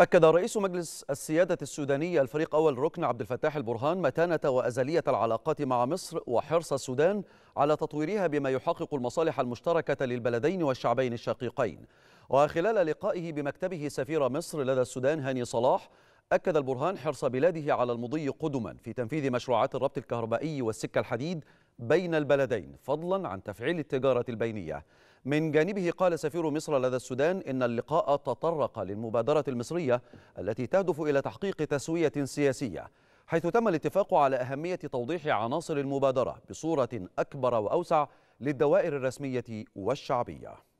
أكد رئيس مجلس السيادة السوداني الفريق أول ركن عبد الفتاح البرهان متانة وأزلية العلاقات مع مصر وحرص السودان على تطويرها بما يحقق المصالح المشتركة للبلدين والشعبين الشقيقين وخلال لقائه بمكتبه سفير مصر لدى السودان هاني صلاح أكد البرهان حرص بلاده على المضي قدما في تنفيذ مشروعات الربط الكهربائي والسكة الحديد بين البلدين فضلا عن تفعيل التجارة البينية من جانبه قال سفير مصر لدى السودان إن اللقاء تطرق للمبادرة المصرية التي تهدف إلى تحقيق تسوية سياسية حيث تم الاتفاق على أهمية توضيح عناصر المبادرة بصورة أكبر وأوسع للدوائر الرسمية والشعبية